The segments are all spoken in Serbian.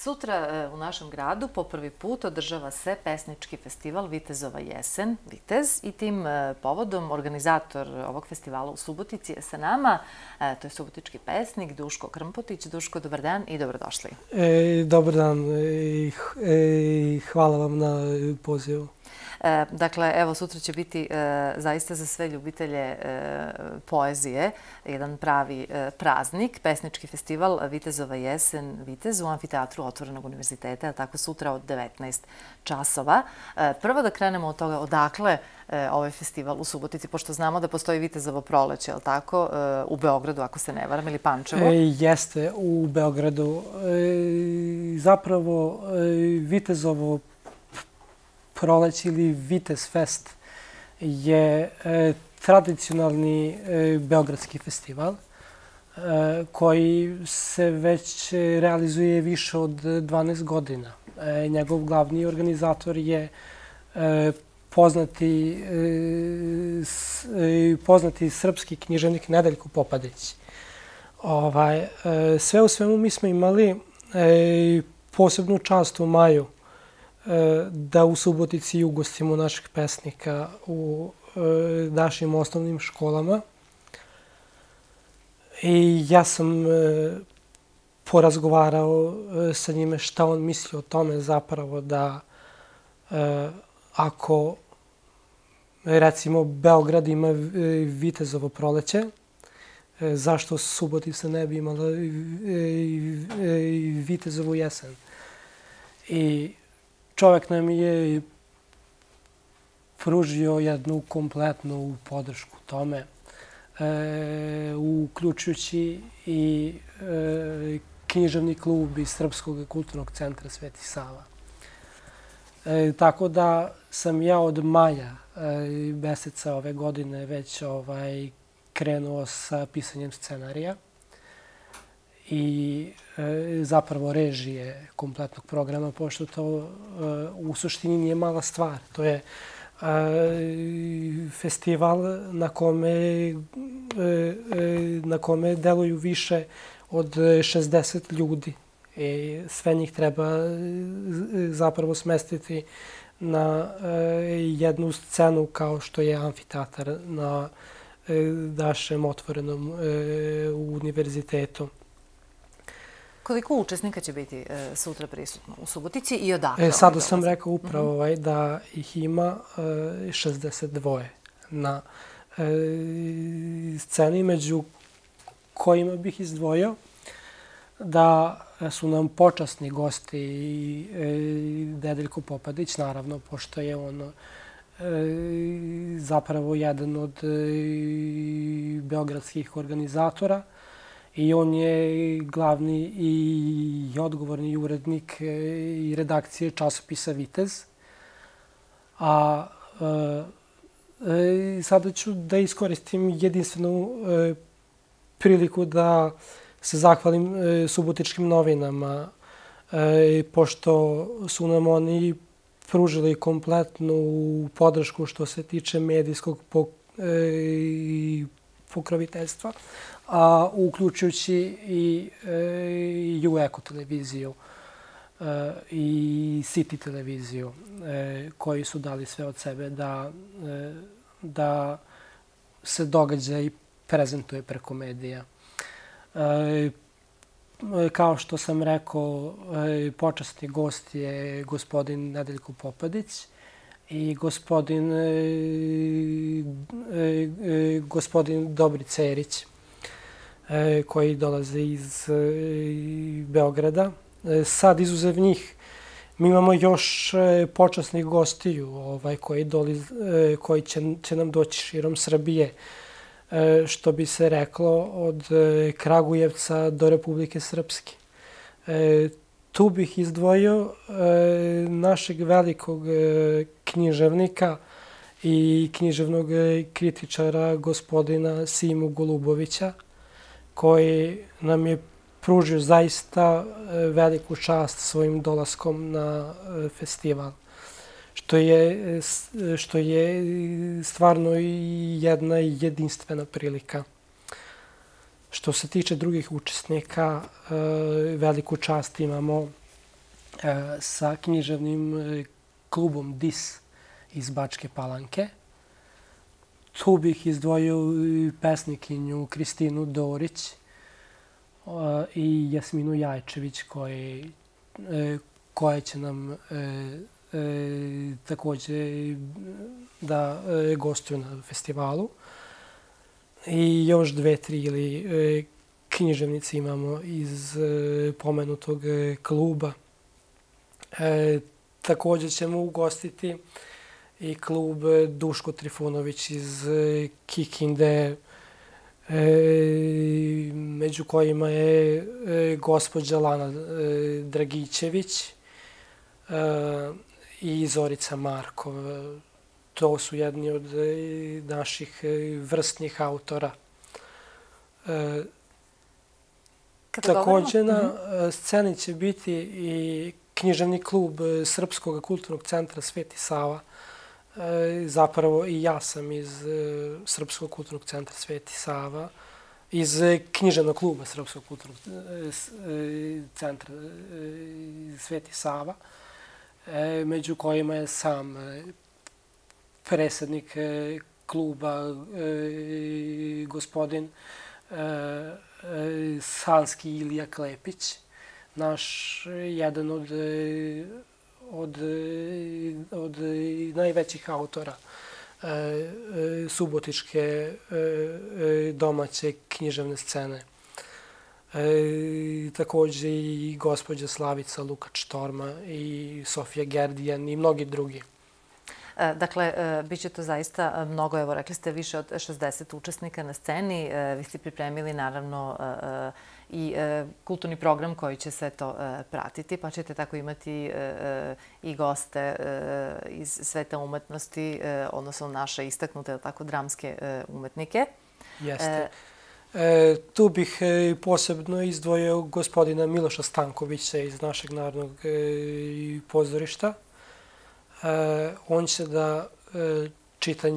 Sutra e, u našem gradu po prvi put održava se pesnički festival Vitezova jesen, Vitez, i tim e, povodom organizator ovog festivala u Subotici je sa nama, e, to je subotički pesnik Duško Krmpotić. Duško, dobar dan i dobrodošli. E, dobar dan i hvala vam na pozivu. E, dakle, evo, sutra će biti e, zaista za sve ljubitelje e, poezije jedan pravi praznik, pesnički festival Vitezova jesen Vitez u Amfiteatru Otvorenog univerziteta, tako sutra od 19 časova. Prvo da krenemo od toga odakle ovaj festival u Subotici, pošto znamo da postoji Vitezovo proleće, li tako, u Beogradu, ako se ne varam, ili Pančevo? jeste, u Beogradu. zapravo, Vitezovo proleć ili Vites Fest je e, tradicionalni e, beogradski festival e, koji se već realizuje više od 12 godina. njegov glavni organizator je poznati, poznati srpski književnik Nedeljko Popadić. Ovaj, sve u svemu mi smo imali posebnu čast u maju E, da u Subotici ugostimo našeg pesnika u e, našim osnovnim školama. I ja sam e, porazgovarao sa njime šta on misli o tome zapravo da ako recimo Beograd ima Vitezovo proleće, zašto Subotica ne bi imala Vitezovu jesen. I čovek nam je pružio jednu kompletnu podršku tome, e, uključujući i e, književni klub iz Srpskog kulturnog centra Sveti Sava. E, tako da sam ja od maja e, meseca ove godine već ovaj krenuo sa pisanjem scenarija i e, zapravo režije kompletnog programa, pošto to e, u suštini nije mala stvar. To je e, festival na kome, na kome deluju više od 60 ljudi. I sve njih treba zapravo smestiti na jednu scenu kao što je amfiteatar na dašem otvorenom univerzitetu. Koliko učesnika će biti e, sutra prisutno u Subotici i odakle? E, sad sam rekao upravo mhm. ovaj, da ih ima 62 e, na e, sceni, među kojima bih izdvojio da su nam počasni gosti i Dedeljko Popadić, naravno, pošto je on zapravo jedan od beogradskih organizatora i on je glavni i odgovorni urednik e, i redakcije časopisa Vitez. A e, e sada ću da iskoristim jedinstvenu e, priliku da se zahvalim subotičkim novinama, e, pošto su nam oni pružili kompletnu podršku što se tiče medijskog pok, pokroviteljstva, a uključujući i, e, i u Eko televiziju e, i City televiziju, e, koji su dali sve od sebe da, da se događa i prezentuje preko medija. Kao što sam rekao, počasni gost je gospodin Nedeljko Popadić i gospodin, gospodin Dobri Cerić. E, koji dolaze iz e, Beograda. E, sad, izuzev njih, mi imamo još počasnih gostiju ovaj, koji, doli, koji će, će nam doći širom Srbije, što bi se reklo od Kragujevca do Republike Srpske. Tu bih izdvojio našeg velikog književnika, i književnog kritičara gospodina Simu Golubovića, koji nam je pružio zaista e, veliku čast svojim dolaskom na e, festival. Što je, e, što je stvarno jedna jedinstvena prilika. Što se tiče drugih učesnika, veliku čast imamo sa književnim klubom DIS iz Bačke Palanke, Tu bih izdvojio i eh, pesnikinju Kristinu Dorić eh, i Jasminu Jajčević koje, eh, koja će nam takođe da gostuju na festivalu. I još dve, tri ili književnice imamo iz pomenutog kluba. E, takođe ćemo ugostiti i klub e, Duško Trifunović iz e, Kikinde, e, među kojima je e, gospođa Lana e, Dragićević e, i Zorica Markov. E, to su jedni od e, naših vrstnih autora. E, takođe na mhm. sceni će biti i književni klub Srpskog kulturnog centra Sveti Sava, E, zapravo i ja sam iz e, Srpskog kulturnog centra Sveti Sava, iz e, književnog kluba Srpskog kulturnog centra Sveti Sava, među kojima je sam presednik kluba, gospodin Sanski Ilija Klepić, naš jedan od od, od najvećih autora e, e subotičke e, e, domaće književne scene. E, takođe i gospođa Slavica Lukač Torma i Sofija Gerdijan i mnogi drugi. E, dakle, bit će to zaista mnogo, evo rekli ste, više od 60 učesnika na sceni. Vi ste pripremili naravno i e, kulturni program koji će sve to e, pratiti, pa ćete tako imati e, e, i goste iz sveta umetnosti, odnosno naše istaknute tako dramske umetnike. Jeste. tu bih posebno izdvojio gospodina Miloša Stankovića iz našeg narodnog pozorišta. on će da čita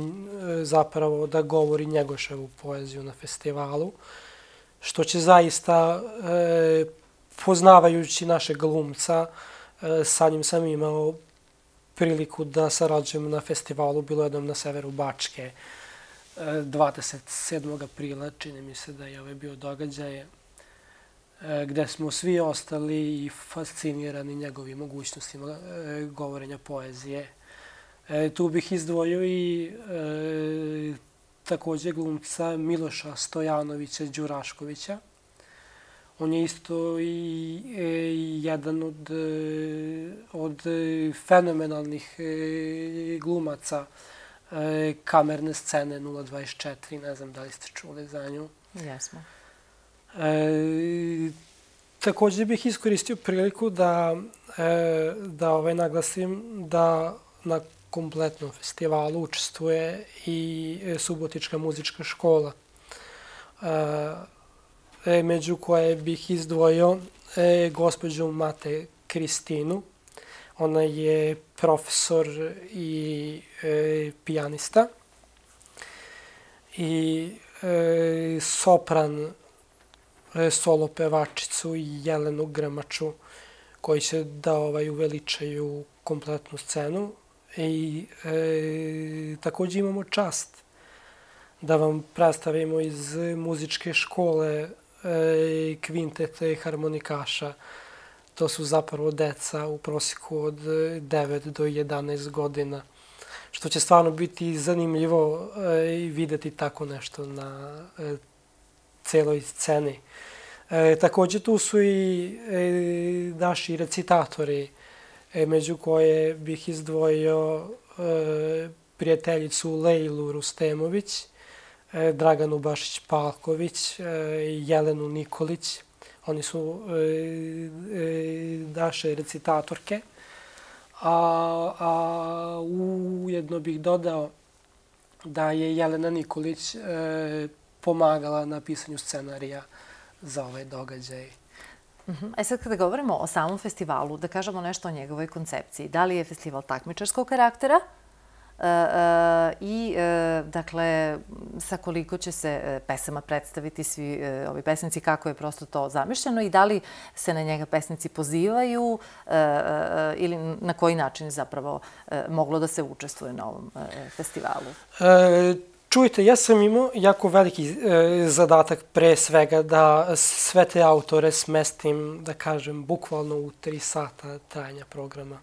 zapravo da govori Njegoševu poeziju na festivalu što će zaista, e, poznavajući našeg glumca, e, sa njim sam imao priliku da sarađujem na festivalu, bilo jednom na severu Bačke, 27. E, aprila, čini mi se da je ovaj bio događaj, e, gde smo svi ostali i fascinirani njegovim mogućnostima e, govorenja poezije. Tu bih izdvojio i takođe glumca Miloša Stojanovića Đuraškovića. On je isto i e, jedan od, e, od fenomenalnih e, glumaca e, kamerne scene 024, ne znam da li ste čuli za nju. Jesmo. E, takođe bih iskoristio priliku da, e, da ovaj naglasim da na kompletnom festivalu učestvuje i e, Subotička muzička škola, e, e, među koje bih izdvojio e, gospođu Mate Kristinu. Ona je profesor i e, pijanista i e, sopran e, solo pevačicu Jelenu Grmaču koji će da ovaj uveličaju kompletnu scenu E, i e, takođe imamo čast da vam predstavimo iz muzičke škole e, kvintete harmonikaša. To su zapravo deca u prosjeku od 9 do 11 godina, što će stvarno biti zanimljivo e, videti tako nešto na e, celoj sceni. E, takođe tu su i e, naši recitatori, E, među koje bih izdvojio e, prijateljicu Lejlu Rustemović, e, Draganu Bašić-Palković, Jelenu Nikolić. Oni su naše recitatorke. A, a ujedno bih dodao da je Jelena Nikolić pomagala na pisanju scenarija za ovaj događaj. -huh. Mhm. E sad kada govorimo o samom festivalu, da kažemo nešto o njegovoj koncepciji. Da li je festival takmičarskog karaktera i e, e, i e, dakle sa koliko će se e, pesama predstaviti svi e, ovi pesnici, kako je prosto to zamišljeno i da li se na njega pesnici pozivaju ili na koji način zapravo moglo da se učestvuje na ovom festivalu? Čujte, ja sam imao jako veliki e, zadatak pre svega da sve te autore smestim, da kažem, bukvalno u tri sata trajanja programa.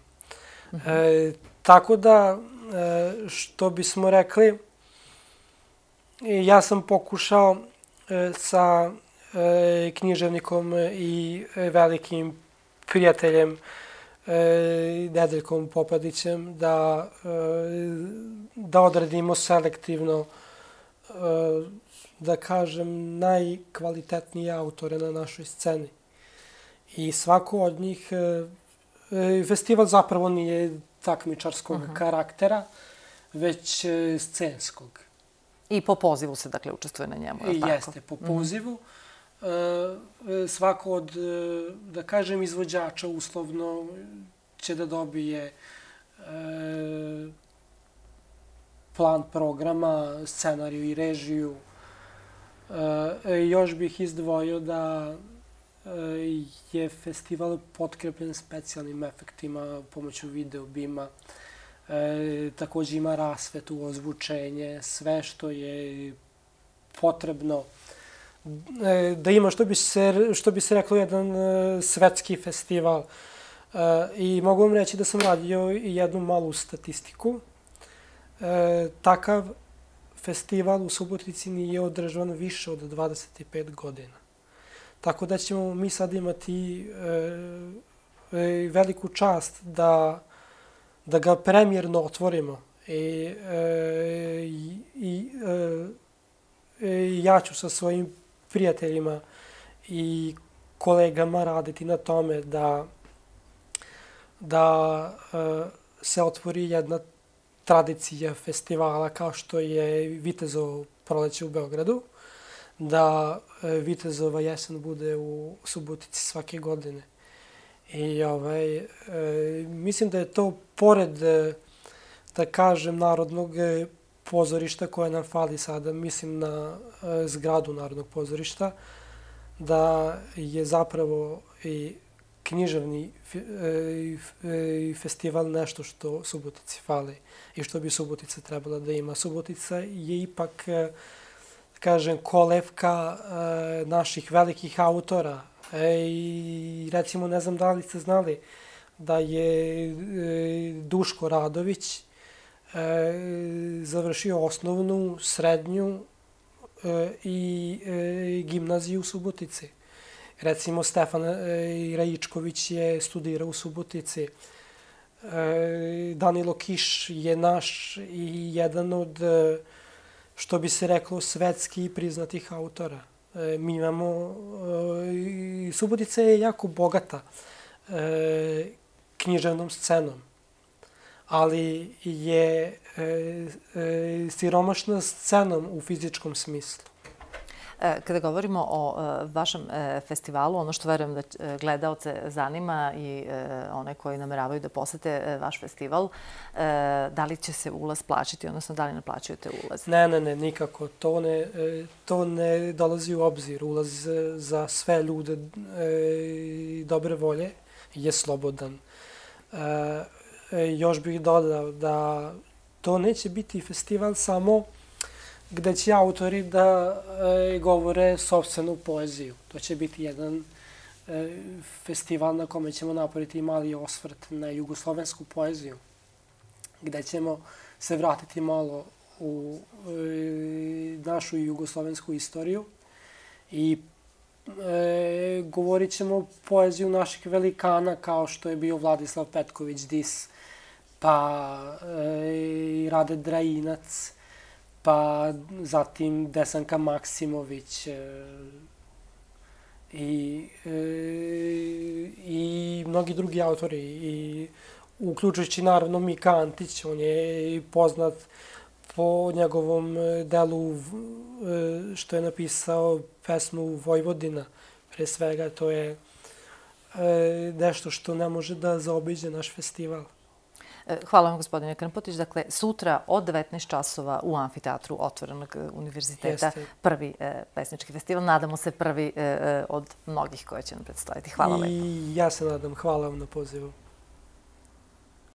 Mhm. e, tako da, e, što bismo rekli, ja sam pokušao e, sa e, književnikom i e, velikim prijateljem e, Nedeljkom Popadićem da, e, da odredimo selektivno E, da kažem, najkvalitetnije autore na našoj sceni. I svako od njih, e, e, festival zapravo nije takmičarskog Aha. karaktera, već scenskog. I po pozivu se, dakle, učestvuje na njemu, je li tako? Jeste, po mhm. pozivu. Mm -hmm. Svako od, da kažem, izvođača uslovno će da dobije plan programa, scenariju i režiju. E, e, još bih izdvojio da e, je festival potkrepljen specijalnim efektima pomoću videobima. E, takođe ima rasvetu, ozvučenje, sve što je potrebno da ima što bi se, što bi se reklo jedan svetski festival. I mogu vam reći da sam radio jednu malu statistiku E, takav festival u Subotici nije održavan više od 25 godina. Tako da ćemo mi sad imati e, e veliku čast da, da ga premjerno otvorimo. E, e, I, e, i e, ja ću sa svojim prijateljima i kolegama raditi na tome da, da e, se otvori jedna tradicija festivala kao što je Vitezovo proleće u Beogradu, da e, Vitezova jesen bude u Subotici svake godine. I ovaj, e, mislim da je to pored, e, da kažem, narodnog pozorišta koje nam fali sada, mislim na zgradu Narodnog pozorišta, da je zapravo i književni e, e, festival nešto što Subotici fali i što bi Subotica trebala da ima. Subotica je ipak, e, kažem, kolevka naših velikih autora. I recimo, ne znam da li ste znali da je Duško Radović završio osnovnu, srednju i gimnaziju u Subotici. Recimo, Stefan e, Rajičković je studirao u Subotici. E, Danilo Kiš je naš i jedan od, e, što bi se reklo, svetski priznatih autora. Mi imamo, Subotica je jako bogata književnom scenom, ali je siromašna scenom u fizičkom smislu. E, kada govorimo o e, vašem e, festivalu, ono što verujem da gledalce zanima i one koji nameravaju da posete vaš festival, da li će se ulaz plaćati, odnosno da li ne ulaz? Ne, ne, ne, nikako. To ne, to ne dolazi u obzir. Ulaz za sve ljude dobre volje je slobodan. Još bih dodao da to neće biti festival samo gde će autori da e, govore sobstvenu poeziju. To će biti jedan e, festival na kome ćemo napraviti mali osvrt na jugoslovensku poeziju, gde ćemo se vratiti malo u e, našu jugoslovensku istoriju i e, govorit ćemo poeziju naših velikana kao što je bio Vladislav Petković Dis, pa e, Rade Drajinac, pa zatim Desanka Maksimović e, i, e, i mnogi drugi autori i uključujući naravno Mika Antić, on je poznat po njegovom e, delu e, što je napisao pesmu Vojvodina, pre svega to je e, nešto što ne može da zaobiđe naš festival. E, hvala vam, gospodine Krmpotić. Dakle, sutra od 19 časova u Amfiteatru Otvorenog e, univerziteta Jeste. prvi e, pesnički festival. Nadamo se prvi e, e od mnogih koje će nam predstaviti. Hvala I lepo. I ja se nadam. Hvala vam na pozivu.